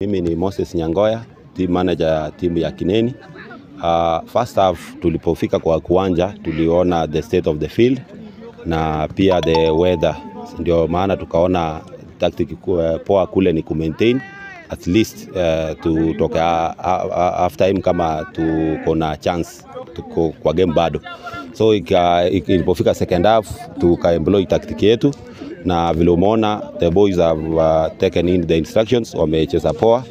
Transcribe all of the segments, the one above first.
Mimi ni Moses Nyangoya, team manager ya timu ya Kineni. Uh, first half tulipofika kwa kuwanja tuliona the state of the field na pia the weather, ndio maana tukaona tactic uh, poa kule ni maintain at least uh, tutoke ah, ah, half time kama tuko na chance tuko kwa game bado, so ilipofika second half tukaemploy tactic yetu na vile umeona the boys have uh, taken in the instructions, wamecheza poa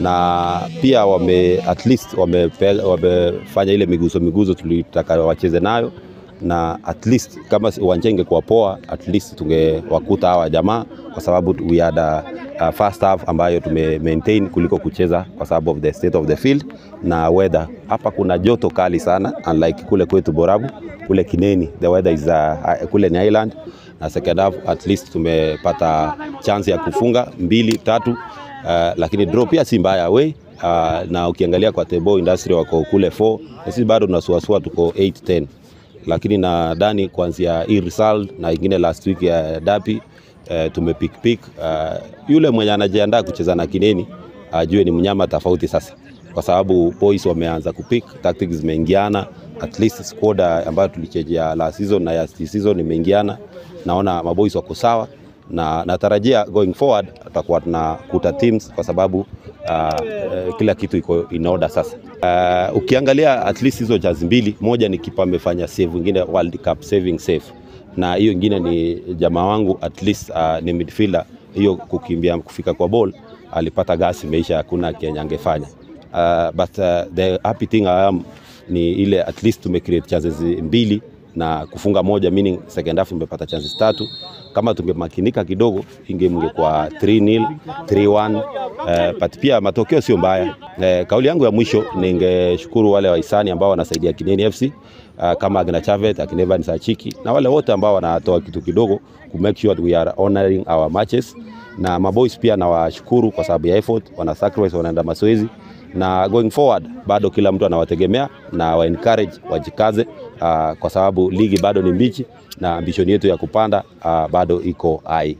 na pia wame, at least wamefanya ile miguzo miguzo tulitaka wacheze nayo na at least kama uwanja ingekuwa poa, at least tungewakuta hawa jamaa, kwa sababu we had a, a first half ambayo tume maintain kuliko kucheza kwa sababu of the state of the field na weather. Hapa kuna joto kali sana, unlike kule kwetu Borabu, kule Kineni the weather is uh, kule ni island na second half at least tumepata chance ya kufunga mbili tatu, uh, lakini draw pia si mbaya we uh, ah, na ukiangalia kwa Tebo Industry wako kule 4 na sisi bado tunasuasua tuko 8 10, lakini dani kuanzia hii result na ingine last week ya dapi uh, eh, tumepikpik uh, ah, yule mwenye anajiandaa kucheza na Kineni ajue uh, ni mnyama tofauti sasa kwa sababu boys wameanza kupick, tactics zimeingiana, at least squad ambayo tulichezea last season na ya this season imeingiana. Naona maboys wako sawa na natarajia going forward tutakuwa tunakuta teams kwa sababu uh, uh, kila kitu iko in order sasa. Uh, ukiangalia at least hizo jazi mbili, moja ni kipa amefanya save, nyingine World Cup saving save, na hiyo nyingine ni jamaa wangu at least uh, ni midfielder, hiyo kukimbia kufika kwa ball alipata gasi, imeisha, hakuna Kenya angefanya uh, but uh, the happy thing I am ni ile at least tume create chances mbili na kufunga moja, meaning second half tumepata chances tatu. Kama tungemakinika kidogo, hii game ingekuwa 3-0 3-1, uh, but pia matokeo sio mbaya. Uh, kauli yangu ya mwisho, ningeshukuru wale wahisani ambao wanasaidia Kineni FC uh, kama Agna Chavet, Akineva Sachiki na wale wote ambao wanatoa kitu kidogo ku make sure we are honoring our matches, na maboys pia nawashukuru kwa sababu ya effort, wana sacrifice, wanaenda mazoezi na going forward bado kila mtu anawategemea na wa encourage wajikaze, uh, kwa sababu ligi bado ni mbichi na ambishoni yetu ya kupanda uh, bado iko hai.